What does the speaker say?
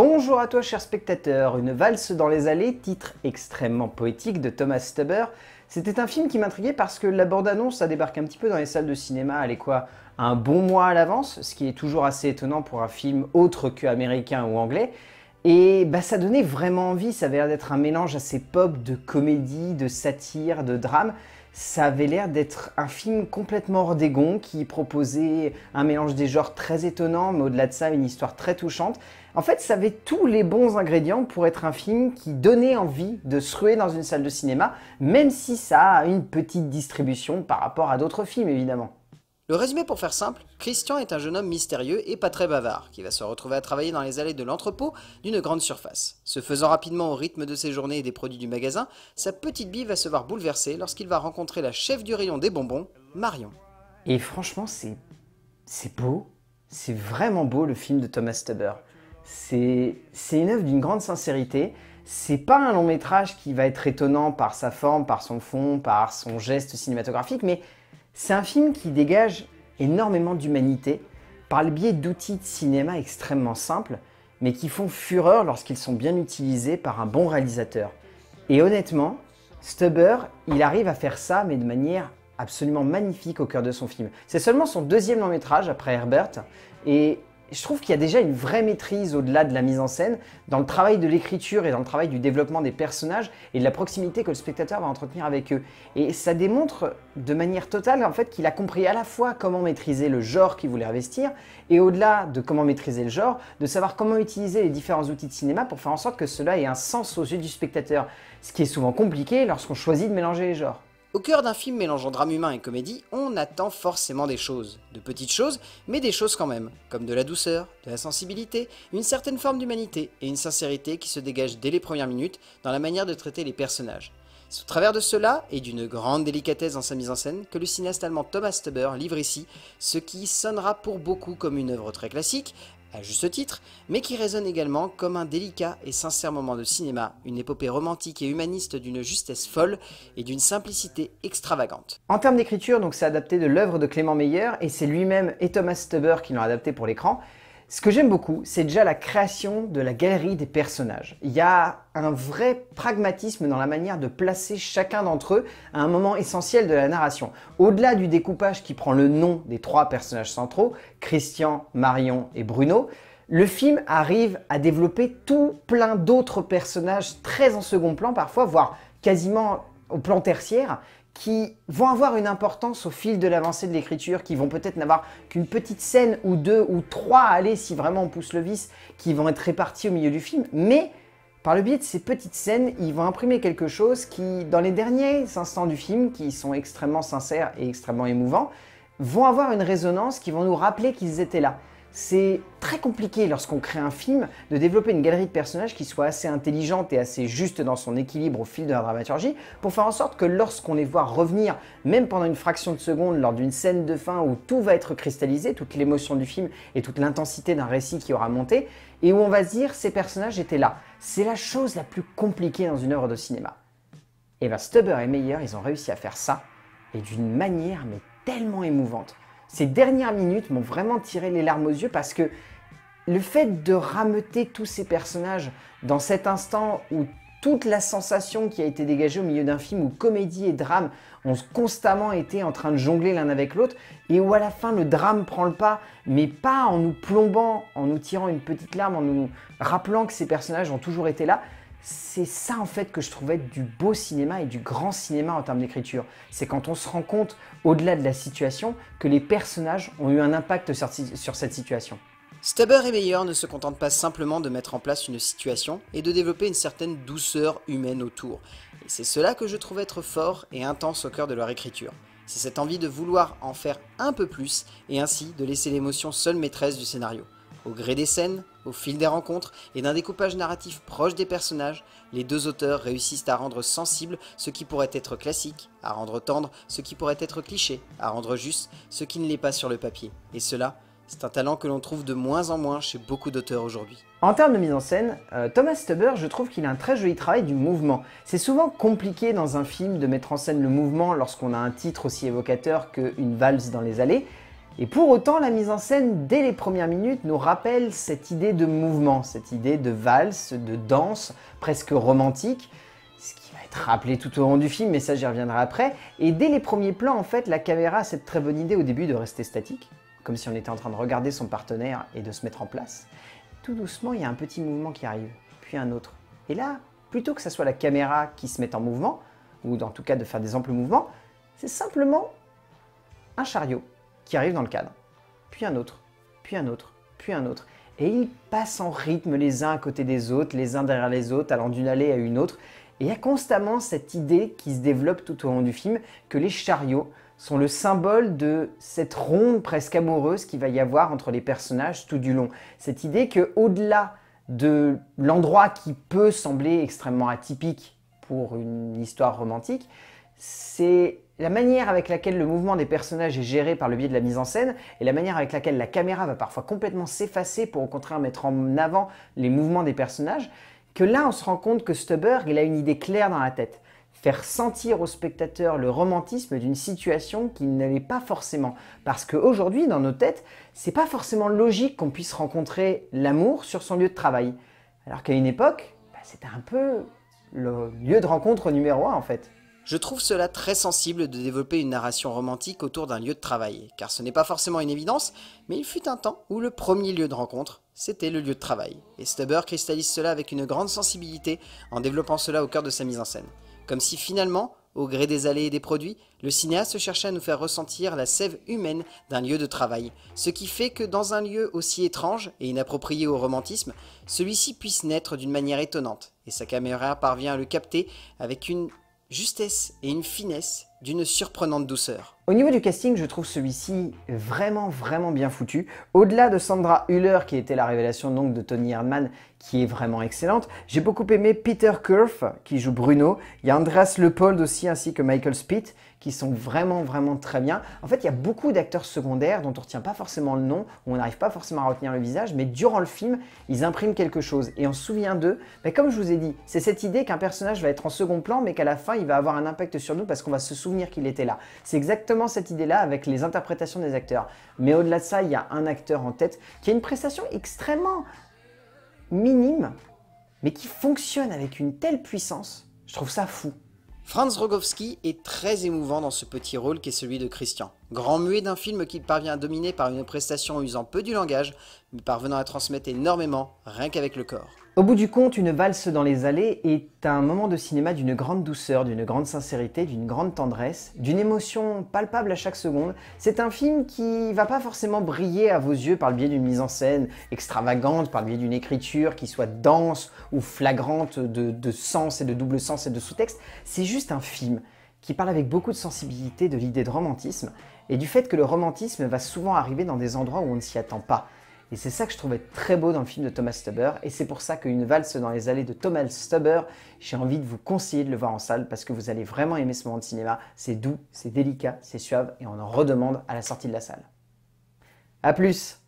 Bonjour à toi cher spectateur, Une valse dans les allées, titre extrêmement poétique de Thomas Stubber. C'était un film qui m'intriguait parce que la bande-annonce, ça débarque un petit peu dans les salles de cinéma, elle est quoi Un bon mois à l'avance, ce qui est toujours assez étonnant pour un film autre que américain ou anglais. Et bah ça donnait vraiment envie, ça avait l'air d'être un mélange assez pop de comédie, de satire, de drame. Ça avait l'air d'être un film complètement hors des gonds qui proposait un mélange des genres très étonnant, mais au-delà de ça une histoire très touchante. En fait, ça avait tous les bons ingrédients pour être un film qui donnait envie de se ruer dans une salle de cinéma, même si ça a une petite distribution par rapport à d'autres films, évidemment. Le résumé pour faire simple, Christian est un jeune homme mystérieux et pas très bavard, qui va se retrouver à travailler dans les allées de l'entrepôt d'une grande surface. Se faisant rapidement au rythme de ses journées et des produits du magasin, sa petite bille va se voir bouleversée lorsqu'il va rencontrer la chef du rayon des bonbons, Marion. Et franchement, c'est... c'est beau. C'est vraiment beau le film de Thomas Stubber. C'est une œuvre d'une grande sincérité. C'est pas un long métrage qui va être étonnant par sa forme, par son fond, par son geste cinématographique, mais c'est un film qui dégage énormément d'humanité par le biais d'outils de cinéma extrêmement simples, mais qui font fureur lorsqu'ils sont bien utilisés par un bon réalisateur. Et honnêtement, Stubber, il arrive à faire ça, mais de manière absolument magnifique au cœur de son film. C'est seulement son deuxième long métrage après Herbert, et je trouve qu'il y a déjà une vraie maîtrise au-delà de la mise en scène, dans le travail de l'écriture et dans le travail du développement des personnages et de la proximité que le spectateur va entretenir avec eux. Et ça démontre de manière totale en fait qu'il a compris à la fois comment maîtriser le genre qu'il voulait investir et au-delà de comment maîtriser le genre, de savoir comment utiliser les différents outils de cinéma pour faire en sorte que cela ait un sens aux yeux du spectateur, ce qui est souvent compliqué lorsqu'on choisit de mélanger les genres. Au cœur d'un film mélangeant drame humain et comédie, on attend forcément des choses. De petites choses, mais des choses quand même, comme de la douceur, de la sensibilité, une certaine forme d'humanité et une sincérité qui se dégage dès les premières minutes dans la manière de traiter les personnages. C'est au travers de cela, et d'une grande délicatesse dans sa mise en scène, que le cinéaste allemand Thomas Tuber livre ici ce qui sonnera pour beaucoup comme une œuvre très classique, à juste titre, mais qui résonne également comme un délicat et sincère moment de cinéma, une épopée romantique et humaniste d'une justesse folle et d'une simplicité extravagante. En termes d'écriture, donc c'est adapté de l'œuvre de Clément Meyer, et c'est lui-même et Thomas Stubber qui l'ont adapté pour l'écran, ce que j'aime beaucoup, c'est déjà la création de la galerie des personnages. Il y a un vrai pragmatisme dans la manière de placer chacun d'entre eux à un moment essentiel de la narration. Au-delà du découpage qui prend le nom des trois personnages centraux, Christian, Marion et Bruno, le film arrive à développer tout plein d'autres personnages très en second plan parfois, voire quasiment au plan tertiaire, qui vont avoir une importance au fil de l'avancée de l'écriture, qui vont peut-être n'avoir qu'une petite scène ou deux ou trois à aller si vraiment on pousse le vice, qui vont être répartis au milieu du film, mais par le biais de ces petites scènes, ils vont imprimer quelque chose qui, dans les derniers instants du film, qui sont extrêmement sincères et extrêmement émouvants, vont avoir une résonance qui vont nous rappeler qu'ils étaient là. C'est très compliqué lorsqu'on crée un film de développer une galerie de personnages qui soit assez intelligente et assez juste dans son équilibre au fil de la dramaturgie pour faire en sorte que lorsqu'on les voit revenir, même pendant une fraction de seconde, lors d'une scène de fin où tout va être cristallisé, toute l'émotion du film et toute l'intensité d'un récit qui aura monté, et où on va se dire ces personnages étaient là. C'est la chose la plus compliquée dans une œuvre de cinéma. Et bien Stubber et Meyer, ils ont réussi à faire ça, et d'une manière mais tellement émouvante ces dernières minutes m'ont vraiment tiré les larmes aux yeux parce que le fait de rameuter tous ces personnages dans cet instant où toute la sensation qui a été dégagée au milieu d'un film où comédie et drame ont constamment été en train de jongler l'un avec l'autre et où à la fin le drame prend le pas, mais pas en nous plombant, en nous tirant une petite larme, en nous rappelant que ces personnages ont toujours été là, c'est ça en fait que je trouvais du beau cinéma et du grand cinéma en termes d'écriture. C'est quand on se rend compte, au-delà de la situation, que les personnages ont eu un impact sur, cette situation. Stubber et Meyer ne se contentent pas simplement de mettre en place une situation et de développer une certaine douceur humaine autour. Et c'est cela que je trouve être fort et intense au cœur de leur écriture. C'est cette envie de vouloir en faire un peu plus et ainsi de laisser l'émotion seule maîtresse du scénario. Au gré des scènes, au fil des rencontres et d'un découpage narratif proche des personnages, les deux auteurs réussissent à rendre sensible ce qui pourrait être classique, à rendre tendre ce qui pourrait être cliché, à rendre juste ce qui ne l'est pas sur le papier. Et cela, c'est un talent que l'on trouve de moins en moins chez beaucoup d'auteurs aujourd'hui. En termes de mise en scène, euh, Thomas Stubber, je trouve qu'il a un très joli travail du mouvement. C'est souvent compliqué dans un film de mettre en scène le mouvement lorsqu'on a un titre aussi évocateur qu'une valse dans les allées, et pour autant, la mise en scène, dès les premières minutes, nous rappelle cette idée de mouvement, cette idée de valse, de danse, presque romantique, ce qui va être rappelé tout au long du film, mais ça j'y reviendrai après. Et dès les premiers plans, en fait, la caméra a cette très bonne idée au début de rester statique, comme si on était en train de regarder son partenaire et de se mettre en place. Tout doucement, il y a un petit mouvement qui arrive, puis un autre. Et là, plutôt que ce soit la caméra qui se mette en mouvement, ou en tout cas de faire des amples mouvements, c'est simplement un chariot qui arrive dans le cadre, puis un autre, puis un autre, puis un autre. Et ils passent en rythme les uns à côté des autres, les uns derrière les autres, allant d'une allée à une autre. Et il y a constamment cette idée qui se développe tout au long du film que les chariots sont le symbole de cette ronde presque amoureuse qu'il va y avoir entre les personnages tout du long. Cette idée que au-delà de l'endroit qui peut sembler extrêmement atypique pour une histoire romantique, c'est la manière avec laquelle le mouvement des personnages est géré par le biais de la mise en scène et la manière avec laquelle la caméra va parfois complètement s'effacer pour au contraire mettre en avant les mouvements des personnages, que là on se rend compte que Stubberg, il a une idée claire dans la tête. Faire sentir au spectateur le romantisme d'une situation qu'il n'avait pas forcément. Parce qu'aujourd'hui, dans nos têtes, c'est pas forcément logique qu'on puisse rencontrer l'amour sur son lieu de travail. Alors qu'à une époque, bah, c'était un peu le lieu de rencontre numéro un en fait. Je trouve cela très sensible de développer une narration romantique autour d'un lieu de travail, car ce n'est pas forcément une évidence, mais il fut un temps où le premier lieu de rencontre, c'était le lieu de travail, et Stubber cristallise cela avec une grande sensibilité en développant cela au cœur de sa mise en scène. Comme si finalement, au gré des allées et des produits, le cinéaste cherchait à nous faire ressentir la sève humaine d'un lieu de travail, ce qui fait que dans un lieu aussi étrange et inapproprié au romantisme, celui-ci puisse naître d'une manière étonnante, et sa caméra parvient à le capter avec une justesse et une finesse d'une surprenante douceur. Au niveau du casting, je trouve celui-ci vraiment vraiment bien foutu. Au-delà de Sandra Hüller qui était la révélation donc de Tony Herman qui est vraiment excellente, j'ai beaucoup aimé Peter Kurff, qui joue Bruno, il y a Andreas Leopold aussi ainsi que Michael Spitt qui sont vraiment, vraiment très bien. En fait, il y a beaucoup d'acteurs secondaires dont on ne retient pas forcément le nom, où on n'arrive pas forcément à retenir le visage, mais durant le film, ils impriment quelque chose et on se souvient d'eux. Mais comme je vous ai dit, c'est cette idée qu'un personnage va être en second plan, mais qu'à la fin, il va avoir un impact sur nous parce qu'on va se souvenir qu'il était là. C'est exactement cette idée-là avec les interprétations des acteurs. Mais au-delà de ça, il y a un acteur en tête qui a une prestation extrêmement minime, mais qui fonctionne avec une telle puissance. Je trouve ça fou. Franz Rogowski est très émouvant dans ce petit rôle qui est celui de Christian. Grand muet d'un film qui parvient à dominer par une prestation usant peu du langage, mais parvenant à transmettre énormément, rien qu'avec le corps. Au bout du compte, une valse dans les allées est un moment de cinéma d'une grande douceur, d'une grande sincérité, d'une grande tendresse, d'une émotion palpable à chaque seconde. C'est un film qui va pas forcément briller à vos yeux par le biais d'une mise en scène extravagante, par le biais d'une écriture qui soit dense ou flagrante de sens et de double sens et de sous-texte. C'est juste un film qui parle avec beaucoup de sensibilité de l'idée de romantisme et du fait que le romantisme va souvent arriver dans des endroits où on ne s'y attend pas. Et c'est ça que je trouvais très beau dans le film de Thomas Stubber, et c'est pour ça qu'une valse dans les allées de Thomas Stubber, j'ai envie de vous conseiller de le voir en salle parce que vous allez vraiment aimer ce moment de cinéma. C'est doux, c'est délicat, c'est suave, et on en redemande à la sortie de la salle. A plus